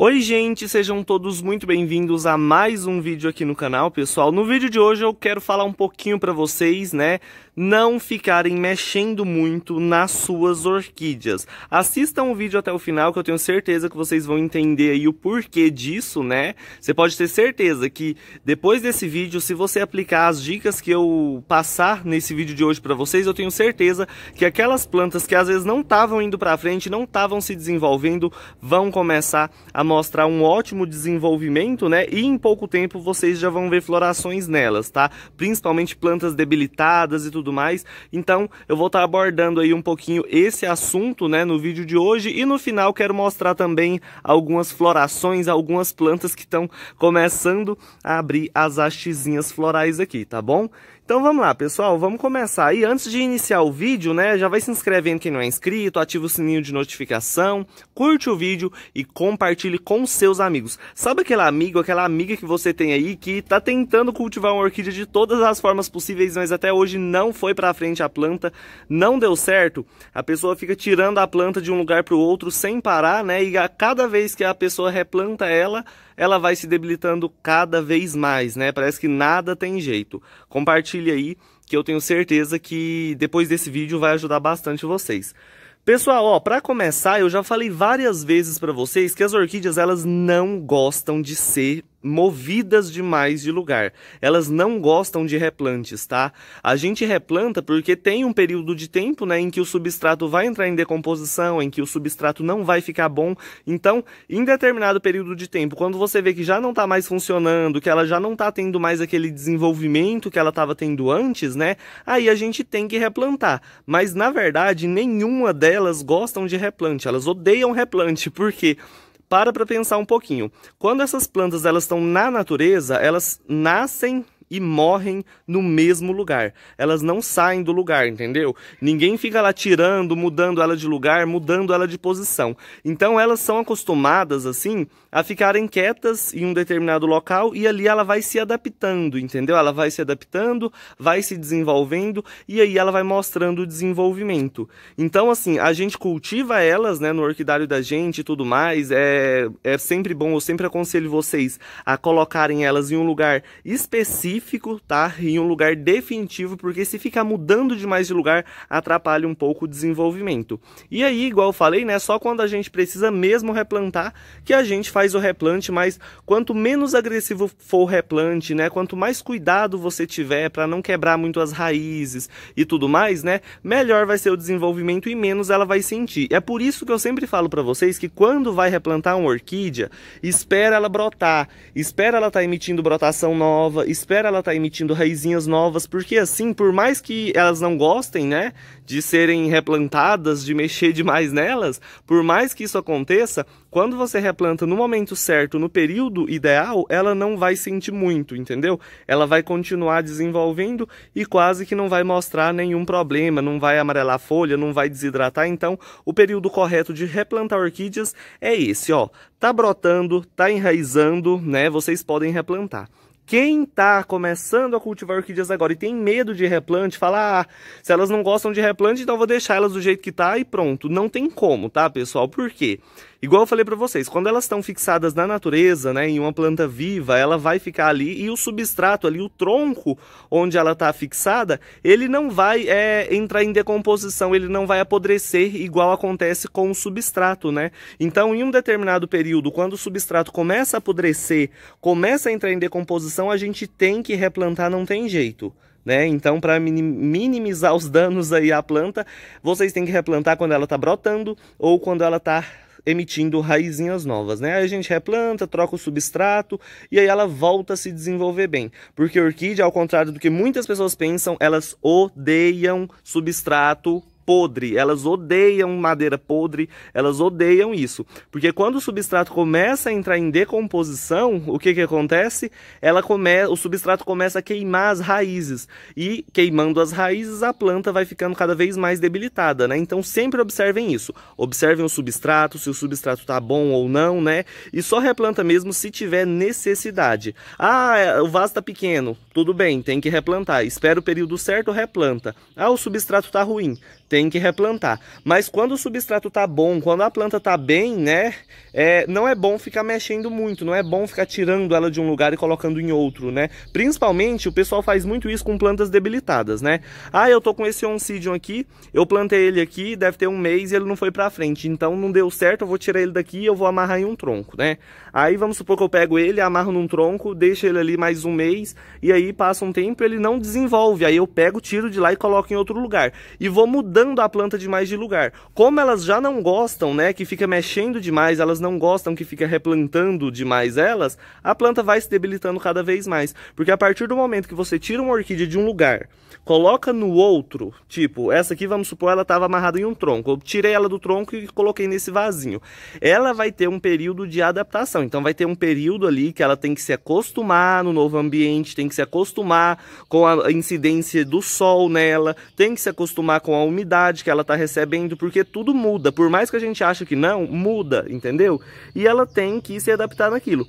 Oi gente, sejam todos muito bem-vindos a mais um vídeo aqui no canal, pessoal. No vídeo de hoje eu quero falar um pouquinho para vocês, né, não ficarem mexendo muito nas suas orquídeas. Assistam o vídeo até o final que eu tenho certeza que vocês vão entender aí o porquê disso, né? Você pode ter certeza que depois desse vídeo, se você aplicar as dicas que eu passar nesse vídeo de hoje para vocês, eu tenho certeza que aquelas plantas que às vezes não estavam indo para frente, não estavam se desenvolvendo, vão começar a mostrar um ótimo desenvolvimento, né? E em pouco tempo vocês já vão ver florações nelas, tá? Principalmente plantas debilitadas e tudo tudo mais. Então, eu vou estar tá abordando aí um pouquinho esse assunto, né, no vídeo de hoje e no final quero mostrar também algumas florações, algumas plantas que estão começando a abrir as hastezinhas florais aqui, tá bom? Então vamos lá, pessoal, vamos começar. E antes de iniciar o vídeo, né, já vai se inscrevendo quem não é inscrito, ativa o sininho de notificação, curte o vídeo e compartilhe com seus amigos. Sabe aquele amigo, aquela amiga que você tem aí que tá tentando cultivar uma orquídea de todas as formas possíveis, mas até hoje não foi para frente a planta, não deu certo? A pessoa fica tirando a planta de um lugar para o outro sem parar, né? E a cada vez que a pessoa replanta ela, ela vai se debilitando cada vez mais, né? Parece que nada tem jeito. Compartilhe compartilhe aí, que eu tenho certeza que depois desse vídeo vai ajudar bastante vocês. Pessoal, ó, para começar, eu já falei várias vezes para vocês que as orquídeas elas não gostam de ser movidas demais de lugar. Elas não gostam de replantes, tá? A gente replanta porque tem um período de tempo, né, em que o substrato vai entrar em decomposição, em que o substrato não vai ficar bom. Então, em determinado período de tempo, quando você vê que já não está mais funcionando, que ela já não está tendo mais aquele desenvolvimento que ela estava tendo antes, né? Aí a gente tem que replantar. Mas na verdade, nenhuma delas gostam de replante. Elas odeiam replante, Por quê? para para pensar um pouquinho. Quando essas plantas elas estão na natureza, elas nascem e morrem no mesmo lugar. Elas não saem do lugar, entendeu? Ninguém fica lá tirando, mudando ela de lugar, mudando ela de posição. Então elas são acostumadas assim a ficarem quietas em um determinado local e ali ela vai se adaptando, entendeu? Ela vai se adaptando, vai se desenvolvendo e aí ela vai mostrando o desenvolvimento. Então assim, a gente cultiva elas, né, no orquidário da gente e tudo mais. É é sempre bom, eu sempre aconselho vocês a colocarem elas em um lugar específico específico, tá? Em um lugar definitivo, porque se ficar mudando demais de lugar, atrapalha um pouco o desenvolvimento. E aí, igual eu falei, né? Só quando a gente precisa mesmo replantar que a gente faz o replante, mas quanto menos agressivo for o replante, né? Quanto mais cuidado você tiver para não quebrar muito as raízes e tudo mais, né? Melhor vai ser o desenvolvimento e menos ela vai sentir. É por isso que eu sempre falo para vocês que quando vai replantar uma orquídea, espera ela brotar, espera ela estar tá emitindo brotação nova, espera agora ela está emitindo raizinhas novas, porque assim, por mais que elas não gostem, né, de serem replantadas, de mexer demais nelas, por mais que isso aconteça, quando você replanta no momento certo, no período ideal, ela não vai sentir muito, entendeu? Ela vai continuar desenvolvendo e quase que não vai mostrar nenhum problema, não vai amarelar a folha, não vai desidratar. Então, o período correto de replantar orquídeas é esse, ó. Tá brotando, tá enraizando, né? Vocês podem replantar. Quem está começando a cultivar orquídeas agora e tem medo de replante, fala, ah, se elas não gostam de replante, então vou deixar elas do jeito que tá e pronto. Não tem como, tá, pessoal? Por quê? Igual eu falei para vocês, quando elas estão fixadas na natureza, né, em uma planta viva, ela vai ficar ali e o substrato ali, o tronco onde ela está fixada, ele não vai é, entrar em decomposição, ele não vai apodrecer igual acontece com o substrato, né? Então, em um determinado período, quando o substrato começa a apodrecer, começa a entrar em decomposição, a gente tem que replantar, não tem jeito. Né? Então, para minimizar os danos aí à planta, vocês têm que replantar quando ela está brotando ou quando ela está emitindo raizinhas novas, né? Aí a gente replanta, troca o substrato e aí ela volta a se desenvolver bem. Porque orquídea, ao contrário do que muitas pessoas pensam, elas odeiam substrato podre, elas odeiam madeira podre, elas odeiam isso. Porque quando o substrato começa a entrar em decomposição, o que, que acontece? Ela come... O substrato começa a queimar as raízes. E queimando as raízes, a planta vai ficando cada vez mais debilitada, né? Então sempre observem isso. Observem o substrato, se o substrato está bom ou não, né? E só replanta mesmo se tiver necessidade. Ah, é, o vaso está pequeno. Tudo bem, tem que replantar. Espera o período certo, replanta. Ah, o substrato está ruim tem que replantar. Mas quando o substrato tá bom, quando a planta tá bem, né? É, não é bom ficar mexendo muito, não é bom ficar tirando ela de um lugar e colocando em outro, né? Principalmente o pessoal faz muito isso com plantas debilitadas, né? Ah, eu tô com esse oncidium aqui, eu plantei ele aqui, deve ter um mês e ele não foi pra frente, então não deu certo, eu vou tirar ele daqui e eu vou amarrar em um tronco, né? Aí vamos supor que eu pego ele, amarro num tronco, deixo ele ali mais um mês, e aí passa um tempo ele não desenvolve. Aí eu pego, tiro de lá e coloco em outro lugar. E vou mudando a planta demais de lugar. Como elas já não gostam, né, que fica mexendo demais, elas não gostam que fica replantando demais elas, a planta vai se debilitando cada vez mais. Porque a partir do momento que você tira uma orquídea de um lugar, coloca no outro, tipo, essa aqui, vamos supor, ela estava amarrada em um tronco. Eu tirei ela do tronco e coloquei nesse vasinho. Ela vai ter um período de adaptação. Então vai ter um período ali que ela tem que se acostumar no novo ambiente, tem que se acostumar com a incidência do sol nela, tem que se acostumar com a umidade que ela está recebendo, porque tudo muda. Por mais que a gente ache que não, muda, entendeu? E ela tem que se adaptar naquilo.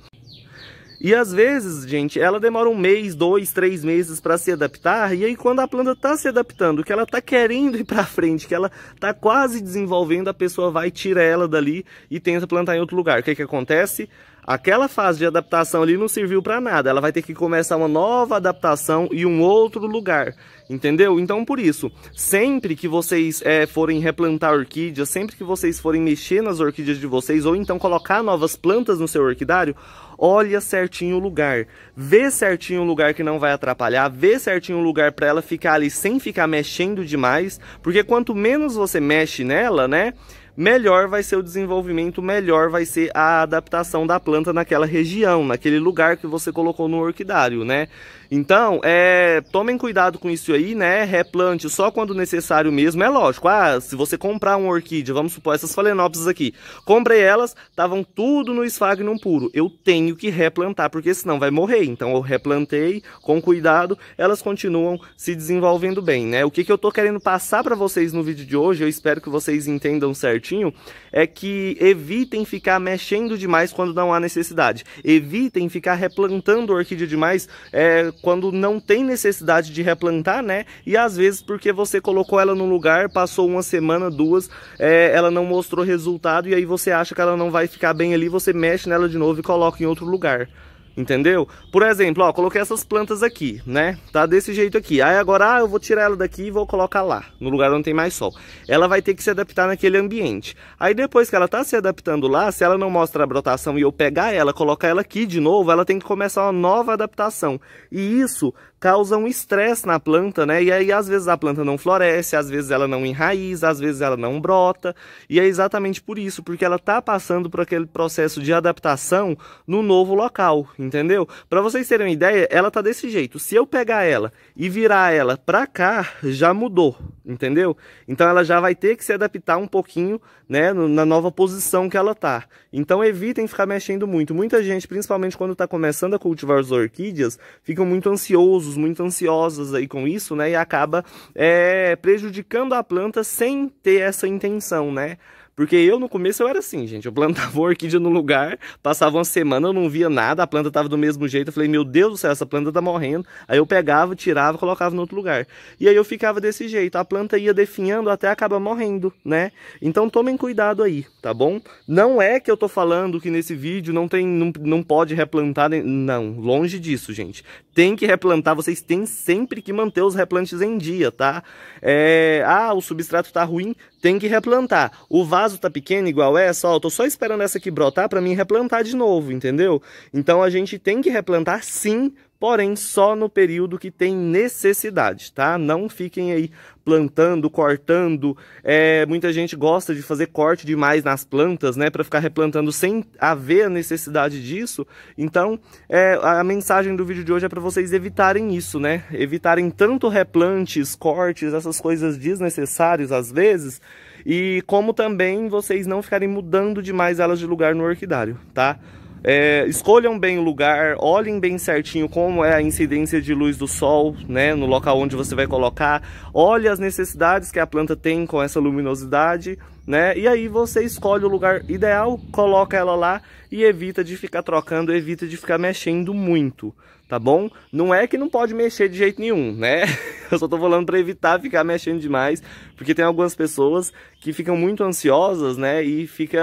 E às vezes, gente, ela demora um mês, dois, três meses para se adaptar. E aí quando a planta está se adaptando, que ela está querendo ir para frente, que ela está quase desenvolvendo, a pessoa vai, tira ela dali e tenta plantar em outro lugar. O que que acontece? Aquela fase de adaptação ali não serviu para nada. Ela vai ter que começar uma nova adaptação e um outro lugar, entendeu? Então, por isso, sempre que vocês é, forem replantar orquídeas, sempre que vocês forem mexer nas orquídeas de vocês, ou então colocar novas plantas no seu orquidário, olha certinho o lugar, vê certinho o lugar que não vai atrapalhar, vê certinho o lugar para ela ficar ali sem ficar mexendo demais, porque quanto menos você mexe nela, né, melhor vai ser o desenvolvimento, melhor vai ser a adaptação da planta naquela região, naquele lugar que você colocou no orquidário, né? Então, é, tomem cuidado com isso aí, né? Replante só quando necessário mesmo. É lógico, ah, se você comprar uma orquídea, vamos supor, essas phalaenopsis aqui. Comprei elas, estavam tudo no esfagnum puro. Eu tenho que replantar, porque senão vai morrer. Então, eu replantei com cuidado, elas continuam se desenvolvendo bem, né? O que, que eu tô querendo passar para vocês no vídeo de hoje, eu espero que vocês entendam certinho, é que evitem ficar mexendo demais quando não há necessidade. Evitem ficar replantando orquídea demais, é, quando não tem necessidade de replantar, né? E às vezes porque você colocou ela num lugar, passou uma semana, duas, é, ela não mostrou resultado e aí você acha que ela não vai ficar bem ali, você mexe nela de novo e coloca em outro lugar entendeu? Por exemplo, ó, coloquei essas plantas aqui, né? Tá desse jeito aqui. Aí agora, ah, eu vou tirar ela daqui e vou colocar lá, no lugar onde tem mais sol. Ela vai ter que se adaptar naquele ambiente. Aí depois que ela tá se adaptando lá, se ela não mostra a brotação e eu pegar ela, colocar ela aqui de novo, ela tem que começar uma nova adaptação. E isso causam estresse na planta, né? E aí às vezes a planta não floresce, às vezes ela não enraiza, às vezes ela não brota. E é exatamente por isso, porque ela tá passando por aquele processo de adaptação no novo local, entendeu? Para vocês terem uma ideia, ela tá desse jeito. Se eu pegar ela e virar ela para cá, já mudou, entendeu? Então ela já vai ter que se adaptar um pouquinho, né, na nova posição que ela tá. Então evitem ficar mexendo muito. Muita gente, principalmente quando tá começando a cultivar as orquídeas, fica muito ansioso ansiosos, muito ansiosas aí com isso, né? E acaba é, prejudicando a planta sem ter essa intenção, né? Porque eu no começo eu era assim, gente. Eu plantava uma orquídea no lugar, passava uma semana, eu não via nada, a planta tava do mesmo jeito. Eu falei, meu Deus do céu, essa planta tá morrendo. Aí eu pegava, tirava, colocava no outro lugar. E aí eu ficava desse jeito. A planta ia definhando até acaba morrendo, né? Então tomem cuidado aí, tá bom? Não é que eu tô falando que nesse vídeo não tem, não, não pode replantar. Não, longe disso, gente. Tem que replantar, vocês têm sempre que manter os replantes em dia, tá? É... Ah, o substrato tá ruim, tem que replantar. O vaso vaso tá pequeno igual essa, é, ó, eu tô só esperando essa aqui brotar para mim replantar de novo, entendeu? Então a gente tem que replantar sim porém só no período que tem necessidade, tá? Não fiquem aí plantando, cortando. É, muita gente gosta de fazer corte demais nas plantas, né, para ficar replantando sem haver a necessidade disso. Então, é, a mensagem do vídeo de hoje é para vocês evitarem isso, né? Evitarem tanto replantes, cortes, essas coisas desnecessárias às vezes. E como também vocês não ficarem mudando demais elas de lugar no orquidário, tá? É, escolham bem o lugar, olhem bem certinho como é a incidência de luz do sol né, no local onde você vai colocar, olhe as necessidades que a planta tem com essa luminosidade, né? E aí você escolhe o lugar ideal, coloca ela lá e evita de ficar trocando, evita de ficar mexendo muito, tá bom? Não é que não pode mexer de jeito nenhum, né? Eu só tô falando para evitar ficar mexendo demais, porque tem algumas pessoas que ficam muito ansiosas, né? E fica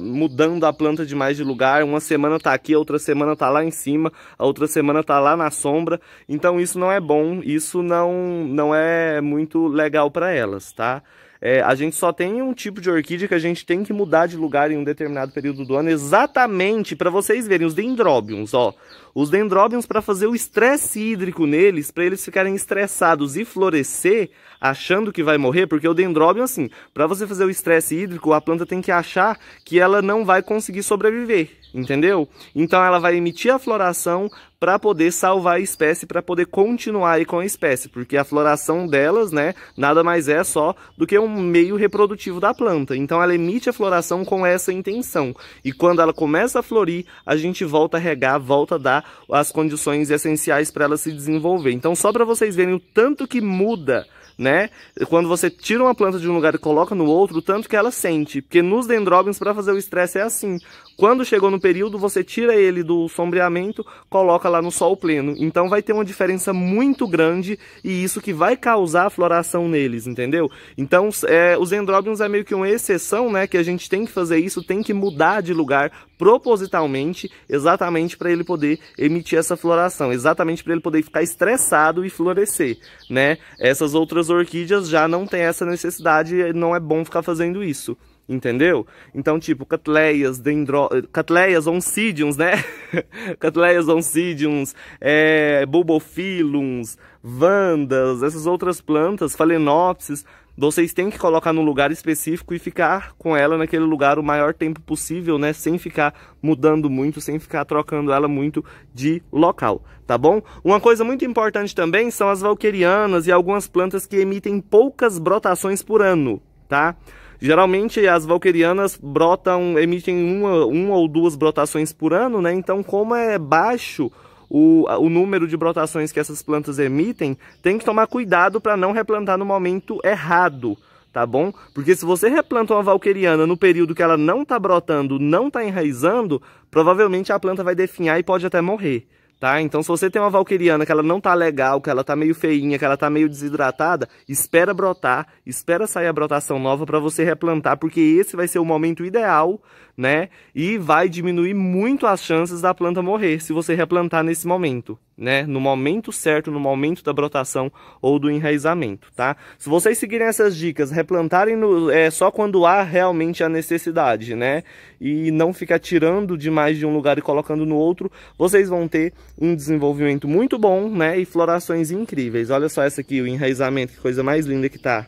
mudando a planta demais de lugar. Uma semana tá aqui, a outra semana tá lá em cima, a outra semana tá lá na sombra. Então isso não é bom, isso não, não é muito legal para elas, tá? É, a gente só tem um tipo de orquídea que a gente tem que mudar de lugar em um determinado período do ano, exatamente para vocês verem os dendróbiums, ó os dendróbios para fazer o estresse hídrico neles, para eles ficarem estressados e florescer, achando que vai morrer, porque o dendróbio, é assim, para você fazer o estresse hídrico, a planta tem que achar que ela não vai conseguir sobreviver, entendeu? Então ela vai emitir a floração para poder salvar a espécie, para poder continuar aí com a espécie, porque a floração delas, né, nada mais é só do que um meio reprodutivo da planta. Então ela emite a floração com essa intenção. E quando ela começa a florir, a gente volta a regar, volta a dar as condições essenciais para ela se desenvolver. Então, só para vocês verem o tanto que muda né? Quando você tira uma planta de um lugar e coloca no outro, tanto que ela sente. Porque nos dendróbios, para fazer o estresse, é assim. Quando chegou no período, você tira ele do sombreamento, coloca lá no sol pleno. Então vai ter uma diferença muito grande e isso que vai causar a floração neles, entendeu? Então é, os endróbios é meio que uma exceção, né? Que a gente tem que fazer isso, tem que mudar de lugar propositalmente, exatamente para ele poder emitir essa floração, exatamente para ele poder ficar estressado e florescer, né? Essas outras orquídeas já não têm essa necessidade, não é bom ficar fazendo isso entendeu? Então, tipo, catleias, dendro... catleias oncidiums, né? catleias oncidiums, é... bulbophyllums, vandas, essas outras plantas, phalaenopsis, vocês têm que colocar num lugar específico e ficar com ela naquele lugar o maior tempo possível, né? Sem ficar mudando muito, sem ficar trocando ela muito de local, tá bom? Uma coisa muito importante também são as valquerianas e algumas plantas que emitem poucas brotações por ano, tá? Tá? Geralmente as valquerianas brotam, emitem uma, uma ou duas brotações por ano, né? Então, como é baixo o, o número de brotações que essas plantas emitem, tem que tomar cuidado para não replantar no momento errado, tá bom? Porque se você replanta uma valqueriana no período que ela não está brotando, não está enraizando, provavelmente a planta vai definhar e pode até morrer tá? Então se você tem uma valqueriana que ela não tá legal, que ela tá meio feinha, que ela tá meio desidratada, espera brotar, espera sair a brotação nova para você replantar, porque esse vai ser o momento ideal, né? E vai diminuir muito as chances da planta morrer se você replantar nesse momento né, no momento certo, no momento da brotação ou do enraizamento, tá? Se vocês seguirem essas dicas, replantarem no, é, só quando há realmente a necessidade, né? E não ficar tirando demais de um lugar e colocando no outro, vocês vão ter um desenvolvimento muito bom, né? E florações incríveis. Olha só essa aqui, o enraizamento, que coisa mais linda que tá.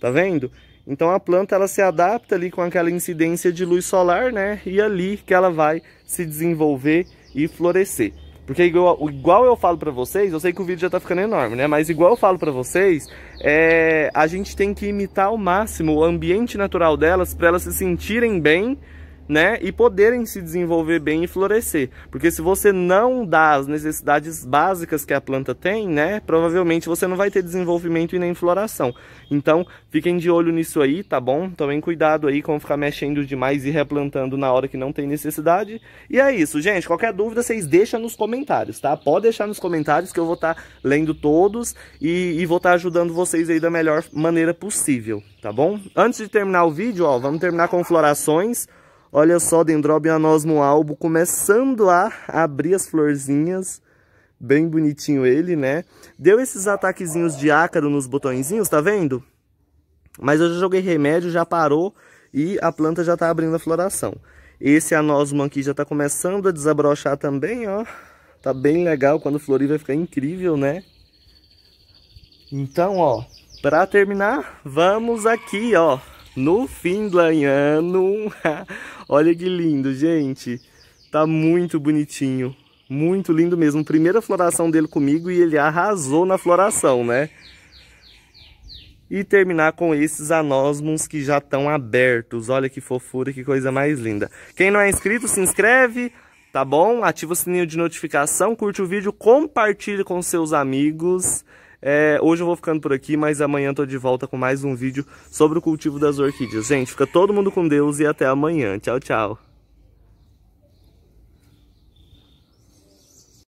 Tá vendo? Então a planta ela se adapta ali com aquela incidência de luz solar, né? E é ali que ela vai se desenvolver e florescer. Porque igual, igual eu falo pra vocês, eu sei que o vídeo já tá ficando enorme, né? Mas igual eu falo pra vocês, é, a gente tem que imitar ao máximo o ambiente natural delas para elas se sentirem bem né, e poderem se desenvolver bem e florescer. Porque se você não dá as necessidades básicas que a planta tem, né, provavelmente você não vai ter desenvolvimento e nem floração. Então, fiquem de olho nisso aí, tá bom? Tomem cuidado aí com ficar mexendo demais e replantando na hora que não tem necessidade. E é isso, gente. Qualquer dúvida, vocês deixam nos comentários, tá? Pode deixar nos comentários que eu vou estar tá lendo todos e, e vou estar tá ajudando vocês aí da melhor maneira possível, tá bom? Antes de terminar o vídeo, ó, vamos terminar com florações. Olha só, Dendrobium é anosmo albo começando a abrir as florzinhas. Bem bonitinho ele, né? Deu esses ataquezinhos de ácaro nos botõezinhos, tá vendo? Mas eu já joguei remédio, já parou e a planta já tá abrindo a floração. Esse anosmo aqui já tá começando a desabrochar também, ó. Tá bem legal, quando florir vai ficar incrível, né? Então, ó, para terminar, vamos aqui, ó no fim ano, Olha que lindo, gente. Tá muito bonitinho. Muito lindo mesmo. Primeira floração dele comigo e ele arrasou na floração, né? E terminar com esses anósmos que já estão abertos. Olha que fofura, que coisa mais linda. Quem não é inscrito, se inscreve, tá bom? Ativa o sininho de notificação, curte o vídeo, compartilhe com seus amigos. É, hoje eu vou ficando por aqui, mas amanhã tô de volta com mais um vídeo sobre o cultivo das orquídeas. Gente, fica todo mundo com Deus e até amanhã. Tchau, tchau.